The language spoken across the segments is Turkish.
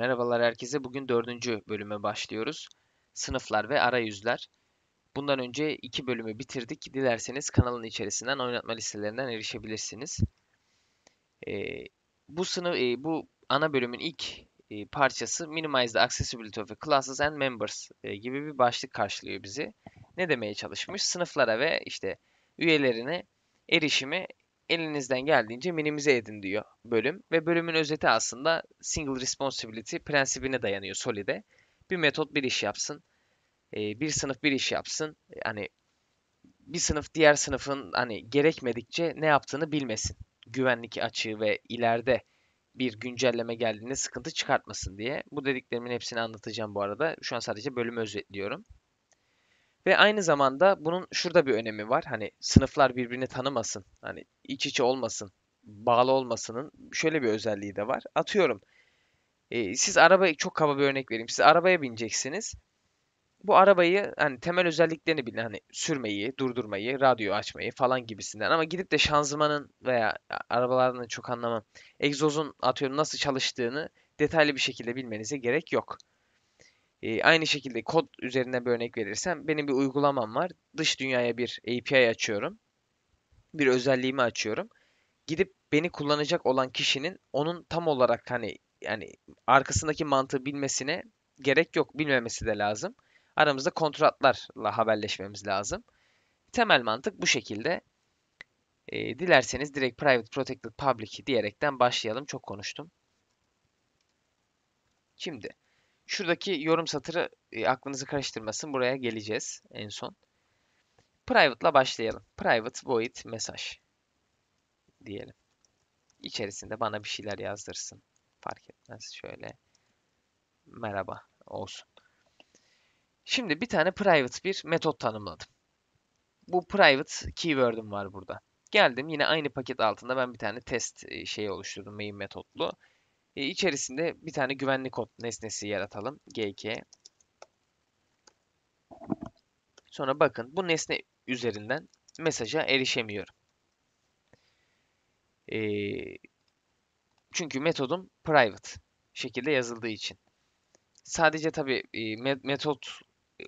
Merhabalar herkese. Bugün dördüncü bölüme başlıyoruz. Sınıflar ve arayüzler. Bundan önce iki bölümü bitirdik. Dilerseniz kanalın içerisinden oynatma listelerinden erişebilirsiniz. Ee, bu sınıf, e, bu ana bölümün ilk e, parçası Minimize the Accessibility of Classes and Members e, gibi bir başlık karşılıyor bizi. Ne demeye çalışmış? Sınıflara ve işte üyelerine erişimi elinizden geldiğince minimize edin diyor bölüm. Ve bölümün özeti aslında single responsibility prensibine dayanıyor Solid'e. Bir metot bir iş yapsın. Ee, bir sınıf bir iş yapsın. Hani bir sınıf diğer sınıfın hani gerekmedikçe ne yaptığını bilmesin. Güvenlik açığı ve ileride bir güncelleme geldiğinde sıkıntı çıkartmasın diye. Bu dediklerimin hepsini anlatacağım bu arada. Şu an sadece bölümü özetliyorum. Ve aynı zamanda bunun şurada bir önemi var. Hani sınıflar birbirini tanımasın. Hani iç içe olmasın. Bağlı olmasının şöyle bir özelliği de var. Atıyorum. E, siz arabaya çok kaba bir örnek vereyim. Siz arabaya bineceksiniz. Bu arabayı hani temel özelliklerini bilin. Hani sürmeyi, durdurmayı, radyoyu açmayı falan gibisinden. Ama gidip de şanzımanın veya arabalardan çok anlamam. Egzozun atıyorum nasıl çalıştığını detaylı bir şekilde bilmenize gerek yok. E, aynı şekilde kod üzerinden bir örnek verirsem benim bir uygulamam var. Dış dünyaya bir API açıyorum. Bir özelliğimi açıyorum. Gidip beni kullanacak olan kişinin onun tam olarak hani yani arkasındaki mantığı bilmesine gerek yok. Bilmemesi de lazım. Aramızda kontratlarla haberleşmemiz lazım. Temel mantık bu şekilde. E, dilerseniz direkt private protected public diyerekten başlayalım. Çok konuştum. Şimdi Şuradaki yorum satırı e, aklınızı karıştırmasın. Buraya geleceğiz en son. Private'la başlayalım. Private void mesaj diyelim. İçerisinde bana bir şeyler yazdırsın. Fark etmez. Şöyle merhaba olsun. Şimdi bir tane private bir metot tanımladım. Bu private keyword'üm var burada. Geldim yine aynı paket altında ben bir tane test e, şeyi oluşturdum main metotlu. E, içerisinde bir tane güvenlik kod nesnesi yaratalım. GK. Sonra bakın bu nesne üzerinden mesaja erişemiyorum. E, çünkü metodum private şekilde yazıldığı için. Sadece tabi e, metot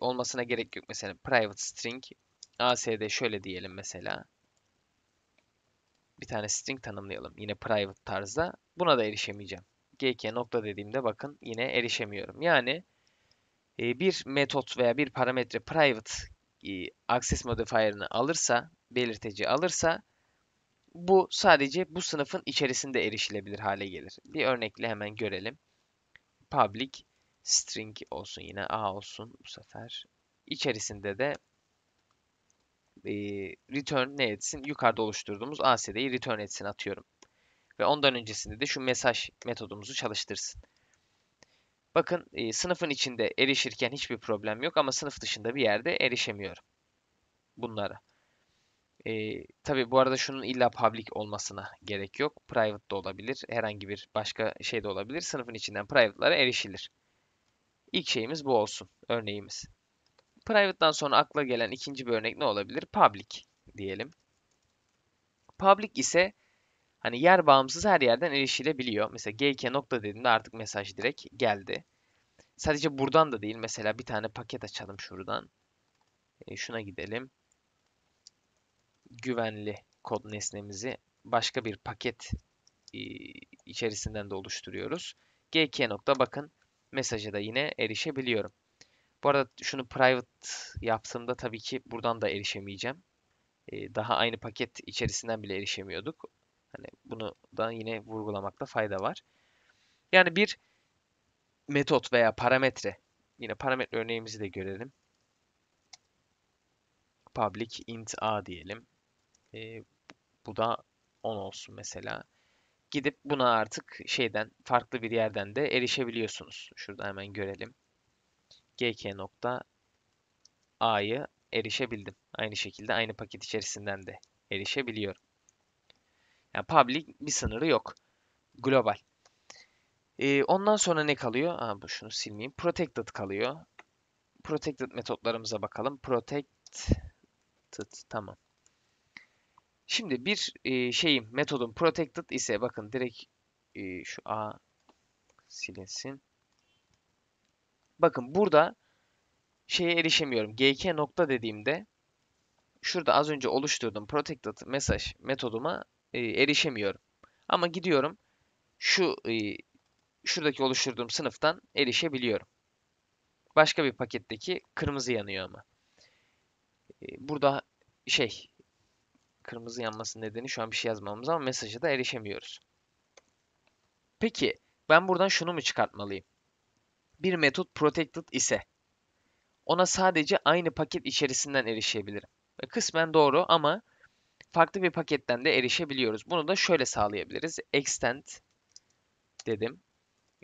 olmasına gerek yok. Mesela private string ASD şöyle diyelim mesela. Bir tane string tanımlayalım. Yine private tarzda. Buna da erişemeyeceğim. G2'ye nokta dediğimde bakın yine erişemiyorum. Yani e, bir metot veya bir parametre private e, access modifier'ını alırsa, belirteci alırsa bu sadece bu sınıfın içerisinde erişilebilir hale gelir. Bir örnekle hemen görelim. Public string olsun yine a olsun bu sefer. İçerisinde de e, return ne etsin? Yukarıda oluşturduğumuz ASD'yi return etsin atıyorum ve ondan öncesinde de şu mesaj metodumuzu çalıştırsın. Bakın e, sınıfın içinde erişirken hiçbir problem yok ama sınıf dışında bir yerde erişemiyorum bunlara. E, tabii bu arada şunun illa public olmasına gerek yok. Private da olabilir, herhangi bir başka şey de olabilir. Sınıfın içinden private'lara erişilir. İlk şeyimiz bu olsun, örneğimiz. Private'dan sonra akla gelen ikinci bir örnek ne olabilir? Public diyelim. Public ise Hani yer bağımsız her yerden erişilebiliyor. Mesela GK nokta dediğimde artık mesaj direkt geldi. Sadece buradan da değil. Mesela bir tane paket açalım şuradan. E, şuna gidelim. Güvenli kod nesnemizi başka bir paket e, içerisinden de oluşturuyoruz. GK nokta bakın mesajı da yine erişebiliyorum. Bu arada şunu private yaptığımda tabii ki buradan da erişemeyeceğim. E, daha aynı paket içerisinden bile erişemiyorduk. Hani bunu da yine vurgulamakta fayda var. Yani bir metot veya parametre. Yine parametre örneğimizi de görelim. Public int a diyelim. E, bu da 10 olsun mesela. Gidip buna artık şeyden farklı bir yerden de erişebiliyorsunuz. Şurada hemen görelim. gk nokta a'yı erişebildim. Aynı şekilde aynı paket içerisinden de erişebiliyorum. Yani public bir sınırı yok. Global. Ee, ondan sonra ne kalıyor? Aa, bu şunu silmeyeyim. Protected kalıyor. Protected metotlarımıza bakalım. Protected. Tamam. Şimdi bir e, şeyim, metodum protected ise bakın direkt e, şu A silinsin. Bakın burada şeye erişemiyorum. GK nokta dediğimde şurada az önce oluşturduğum protected mesaj metoduma e, erişemiyorum. Ama gidiyorum şu e, şuradaki oluşturduğum sınıftan erişebiliyorum. Başka bir paketteki kırmızı yanıyor ama. E, burada şey kırmızı yanması nedeni şu an bir şey yazmamız ama mesajı da erişemiyoruz. Peki ben buradan şunu mu çıkartmalıyım? Bir metot protected ise ona sadece aynı paket içerisinden erişebilirim. E, kısmen doğru ama farklı bir paketten de erişebiliyoruz. Bunu da şöyle sağlayabiliriz. Extend dedim.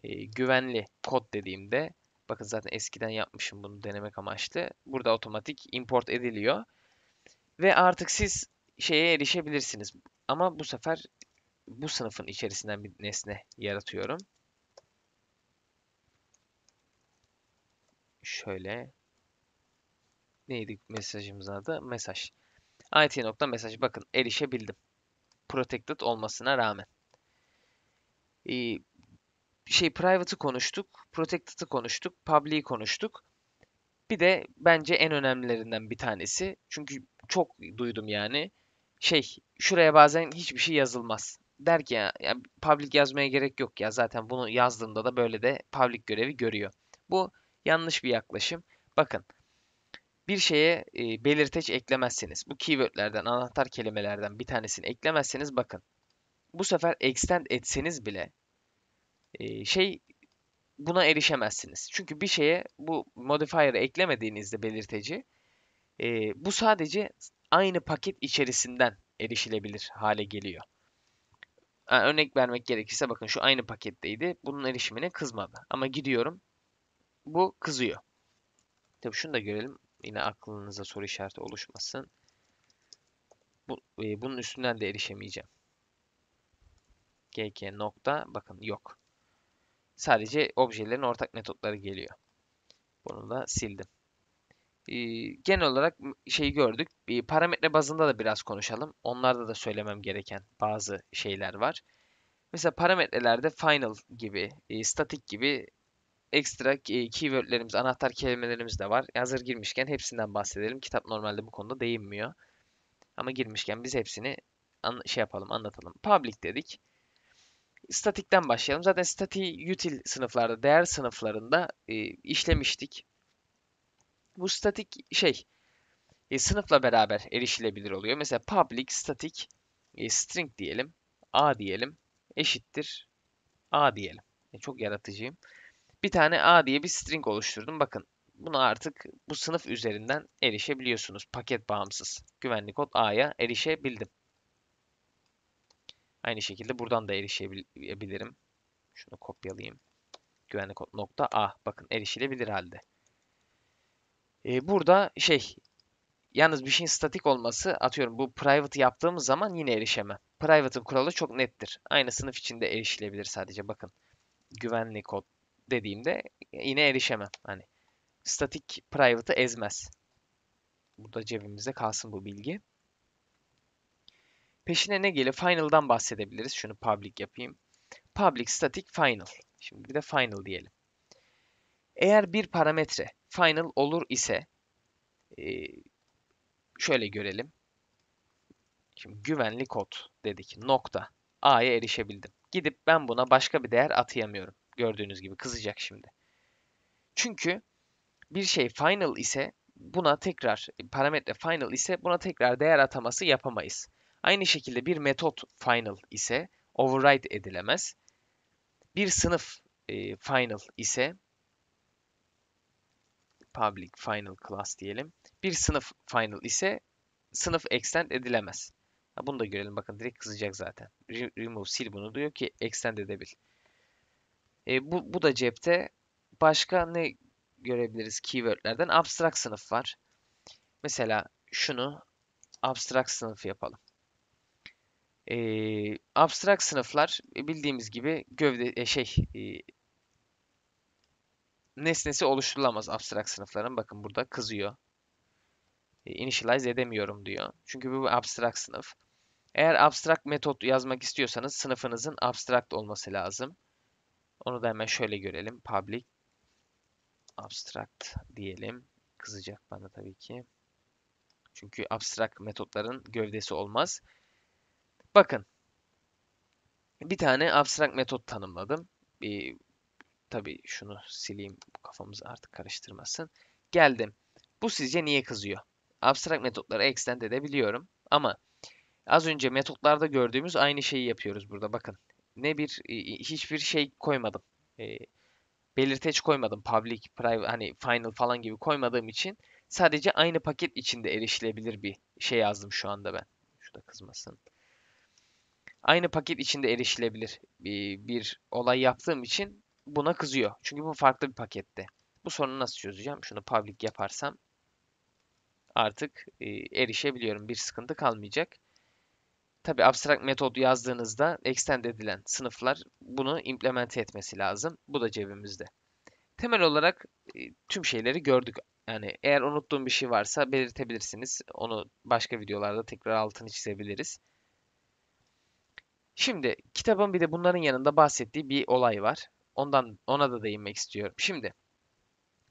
E, güvenli kod dediğimde bakın zaten eskiden yapmışım bunu denemek amaçlı. Burada otomatik import ediliyor. Ve artık siz şeye erişebilirsiniz. Ama bu sefer bu sınıfın içerisinden bir nesne yaratıyorum. Şöyle neydi mesajımızın adı? Mesaj it nokta it.mesaj bakın erişebildim. Protected olmasına rağmen. Ee, şey private'ı konuştuk, protected'ı konuştuk, public'i konuştuk. Bir de bence en önemlilerinden bir tanesi. Çünkü çok duydum yani. Şey, şuraya bazen hiçbir şey yazılmaz. Der ki ya, ya public yazmaya gerek yok ya. Zaten bunu yazdığımda da böyle de public görevi görüyor. Bu yanlış bir yaklaşım. Bakın bir şeye e, belirteç eklemezseniz, bu keywordlerden, anahtar kelimelerden bir tanesini eklemezseniz bakın. Bu sefer extend etseniz bile e, şey buna erişemezsiniz. Çünkü bir şeye bu modifier'ı eklemediğinizde belirteci e, bu sadece aynı paket içerisinden erişilebilir hale geliyor. Yani örnek vermek gerekirse bakın şu aynı paketteydi. Bunun erişimine kızmadı. Ama gidiyorum. Bu kızıyor. Tabii şunu da görelim. Yine aklınıza soru işareti oluşmasın. Bu, e, bunun üstünden de erişemeyeceğim. GK nokta bakın yok. Sadece objelerin ortak metotları geliyor. Bunu da sildim. E, genel olarak şeyi gördük. E, parametre bazında da biraz konuşalım. Onlarda da söylemem gereken bazı şeyler var. Mesela parametrelerde final gibi, e, statik gibi ekstra e, keywordlerimiz, anahtar kelimelerimiz de var. Hazır girmişken hepsinden bahsedelim. Kitap normalde bu konuda değinmiyor. Ama girmişken biz hepsini şey yapalım, anlatalım. Public dedik. Statik'ten başlayalım. Zaten statik util sınıflarda, değer sınıflarında e, işlemiştik. Bu statik şey e, sınıfla beraber erişilebilir oluyor. Mesela public static e, string diyelim. A diyelim. Eşittir. A diyelim. E, çok yaratıcıyım bir tane A diye bir string oluşturdum. Bakın buna artık bu sınıf üzerinden erişebiliyorsunuz. Paket bağımsız. Güvenlik kod A'ya erişebildim. Aynı şekilde buradan da erişebilirim. Şunu kopyalayayım. Güvenlik kod nokta A. Bakın erişilebilir halde. Ee, burada şey yalnız bir şeyin statik olması atıyorum bu private yaptığımız zaman yine erişeme. Private'ın kuralı çok nettir. Aynı sınıf içinde erişilebilir sadece bakın. Güvenli kod dediğimde yine erişemem. Hani statik private'ı ezmez. Burada cebimizde kalsın bu bilgi. Peşine ne gelir? Final'dan bahsedebiliriz. Şunu public yapayım. Public static final. Şimdi bir de final diyelim. Eğer bir parametre final olur ise e, şöyle görelim. Şimdi güvenli kod dedik. Nokta. A'ya erişebildim. Gidip ben buna başka bir değer atayamıyorum. Gördüğünüz gibi kızacak şimdi. Çünkü bir şey final ise buna tekrar e, parametre final ise buna tekrar değer ataması yapamayız. Aynı şekilde bir metot final ise override edilemez. Bir sınıf e, final ise public final class diyelim. Bir sınıf final ise sınıf extend edilemez. bunu da görelim. Bakın direkt kızacak zaten. Remove sil bunu diyor ki extend edebil. E, bu, bu da cepte. Başka ne görebiliriz keywordlerden? Abstract sınıf var. Mesela şunu abstract sınıf yapalım. E, abstract sınıflar e, bildiğimiz gibi gövde e, şey e, nesnesi oluşturulamaz abstract sınıfların. Bakın burada kızıyor. E, initialize edemiyorum diyor. Çünkü bu abstract sınıf. Eğer abstract metot yazmak istiyorsanız sınıfınızın abstract olması lazım. Onu da hemen şöyle görelim. Public abstract diyelim. Kızacak bana tabii ki. Çünkü abstract metotların gövdesi olmaz. Bakın. Bir tane abstract metot tanımladım. Bir, tabii şunu sileyim. Bu kafamızı artık karıştırmasın. Geldim. Bu sizce niye kızıyor? Abstract metotları extend edebiliyorum. Ama az önce metotlarda gördüğümüz aynı şeyi yapıyoruz burada. Bakın ne bir hiçbir şey koymadım. E, belirteç koymadım. Public, private, hani final falan gibi koymadığım için sadece aynı paket içinde erişilebilir bir şey yazdım şu anda ben. Şurada kızmasın. Aynı paket içinde erişilebilir bir, bir olay yaptığım için buna kızıyor. Çünkü bu farklı bir pakette. Bu sorunu nasıl çözeceğim? Şunu public yaparsam artık e, erişebiliyorum. Bir sıkıntı kalmayacak tabi abstract metodu yazdığınızda extend edilen sınıflar bunu implemente etmesi lazım. Bu da cebimizde. Temel olarak e, tüm şeyleri gördük. Yani eğer unuttuğum bir şey varsa belirtebilirsiniz. Onu başka videolarda tekrar altını çizebiliriz. Şimdi kitabın bir de bunların yanında bahsettiği bir olay var. Ondan ona da değinmek istiyorum. Şimdi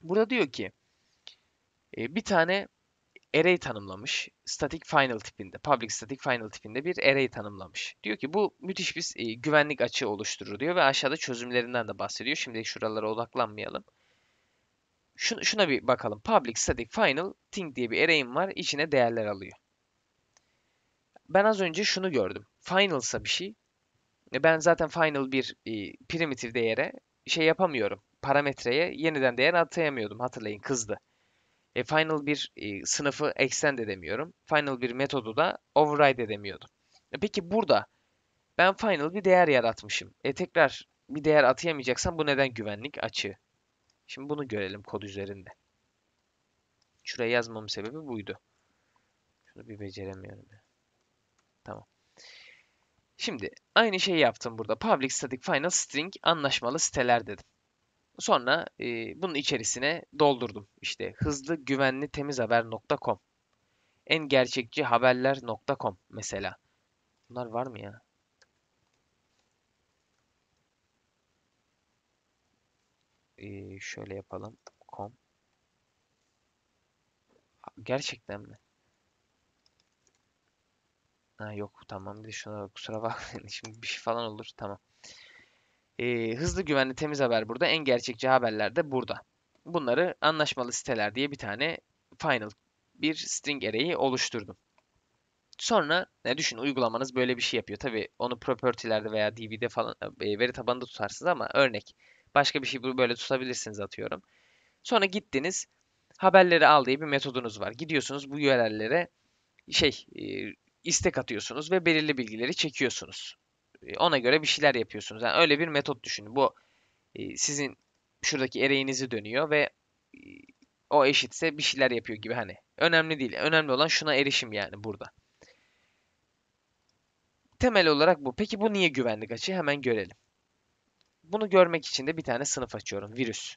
burada diyor ki e, bir tane array tanımlamış. Static final tipinde, public static final tipinde bir array tanımlamış. Diyor ki bu müthiş bir e, güvenlik açığı oluşturur diyor ve aşağıda çözümlerinden de bahsediyor. Şimdi şuralara odaklanmayalım. Şuna, şuna bir bakalım. Public static final thing diye bir array'im var. İçine değerler alıyor. Ben az önce şunu gördüm. Final'sa bir şey. E, ben zaten final bir e, primitive değere şey yapamıyorum. Parametreye yeniden değer atayamıyordum. Hatırlayın kızdı e, final bir e, sınıfı extend edemiyorum. Final bir metodu da override edemiyordum. E, peki burada ben final bir değer yaratmışım. E tekrar bir değer atayamayacaksam bu neden güvenlik açığı? Şimdi bunu görelim kod üzerinde. Şuraya yazmamın sebebi buydu. Şunu bir beceremiyorum. Tamam. Şimdi aynı şeyi yaptım burada. Public static final string anlaşmalı siteler dedim. Sonra e, bunun içerisine doldurdum. İşte hızlı güvenli temiz haber.com en gerçekçi haberler.com mesela. Bunlar var mı ya? Ee, şöyle yapalım. Com. Gerçekten mi? Ha yok tamam bir de şuna kusura bakmayın. Şimdi bir şey falan olur tamam. E, hızlı güvenli temiz haber burada. En gerçekçi haberler de burada. Bunları anlaşmalı siteler diye bir tane final bir string array'i oluşturdum. Sonra ne düşün uygulamanız böyle bir şey yapıyor. Tabi onu propertylerde veya DB'de falan e, veri tabanında tutarsınız ama örnek başka bir şey böyle tutabilirsiniz atıyorum. Sonra gittiniz haberleri al diye bir metodunuz var. Gidiyorsunuz bu URL'lere şey e, istek atıyorsunuz ve belirli bilgileri çekiyorsunuz. Ee, ona göre bir şeyler yapıyorsunuz. Yani öyle bir metot düşünün. Bu e, sizin şuradaki ereğinizi dönüyor ve e, o eşitse bir şeyler yapıyor gibi hani. Önemli değil. Önemli olan şuna erişim yani burada. Temel olarak bu. Peki bu niye güvenlik açığı? Hemen görelim. Bunu görmek için de bir tane sınıf açıyorum. Virüs.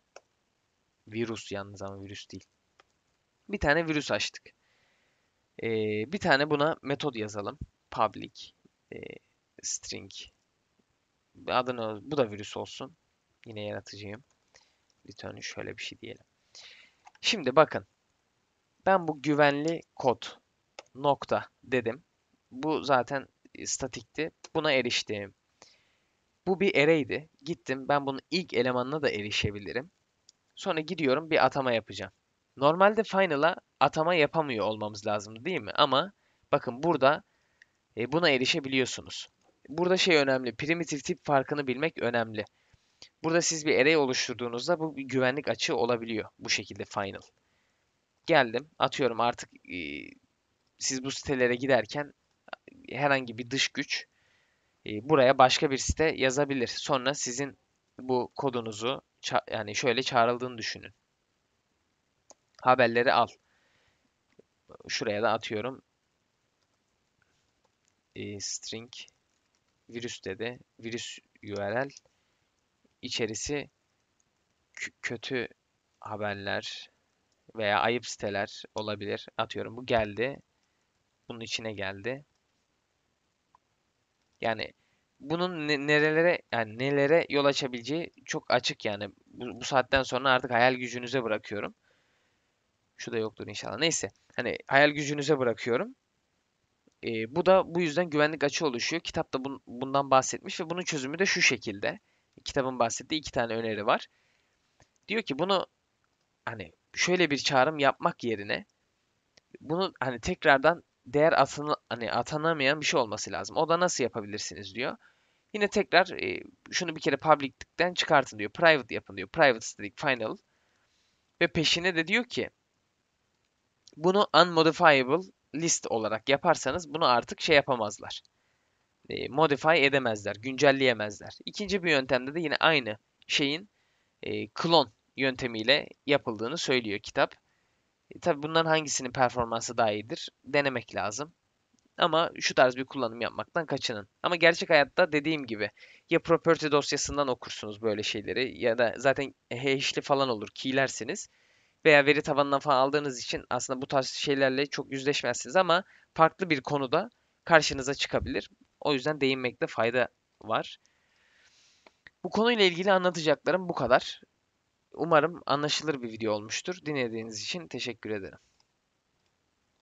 Virüs yalnız ama virüs değil. Bir tane virüs açtık. Ee, bir tane buna metod yazalım. Public. Ee, string adını bu da virüs olsun. Yine yaratıcıyım. Return şöyle bir şey diyelim. Şimdi bakın. Ben bu güvenli kod nokta dedim. Bu zaten e, statikti. Buna eriştim. Bu bir array'di. Gittim. Ben bunun ilk elemanına da erişebilirim. Sonra gidiyorum bir atama yapacağım. Normalde final'a atama yapamıyor olmamız lazım değil mi? Ama bakın burada e, buna erişebiliyorsunuz. Burada şey önemli. Primitif tip farkını bilmek önemli. Burada siz bir array oluşturduğunuzda bu bir güvenlik açığı olabiliyor. Bu şekilde final. Geldim. Atıyorum artık e, siz bu sitelere giderken herhangi bir dış güç e, buraya başka bir site yazabilir. Sonra sizin bu kodunuzu yani şöyle çağrıldığını düşünün. Haberleri al. Şuraya da atıyorum. E, string virüs dedi. Virüs URL içerisi kötü haberler veya ayıp siteler olabilir. Atıyorum bu geldi. Bunun içine geldi. Yani bunun nerelere yani nelere yol açabileceği çok açık yani. Bu, bu saatten sonra artık hayal gücünüze bırakıyorum. Şu da yoktur inşallah. Neyse. Hani hayal gücünüze bırakıyorum. E, bu da bu yüzden güvenlik açığı oluşuyor. Kitap da bun, bundan bahsetmiş ve bunun çözümü de şu şekilde. Kitabın bahsettiği iki tane öneri var. Diyor ki bunu hani şöyle bir çağrım yapmak yerine bunu hani tekrardan değer atana, hani atanamayan bir şey olması lazım. O da nasıl yapabilirsiniz diyor. Yine tekrar e, şunu bir kere public'ten çıkartın diyor. Private yapın diyor. Private static final. Ve peşine de diyor ki bunu unmodifiable list olarak yaparsanız bunu artık şey yapamazlar. E, modify edemezler, güncelleyemezler. İkinci bir yöntemde de yine aynı şeyin klon e, yöntemiyle yapıldığını söylüyor kitap. E, Tabi bunların hangisinin performansı daha iyidir denemek lazım. Ama şu tarz bir kullanım yapmaktan kaçının. Ama gerçek hayatta dediğim gibi ya property dosyasından okursunuz böyle şeyleri ya da zaten hash'li falan olur, key'lersiniz veya veri tabanından falan aldığınız için aslında bu tarz şeylerle çok yüzleşmezsiniz ama farklı bir konuda karşınıza çıkabilir. O yüzden değinmekte fayda var. Bu konuyla ilgili anlatacaklarım bu kadar. Umarım anlaşılır bir video olmuştur. Dinlediğiniz için teşekkür ederim.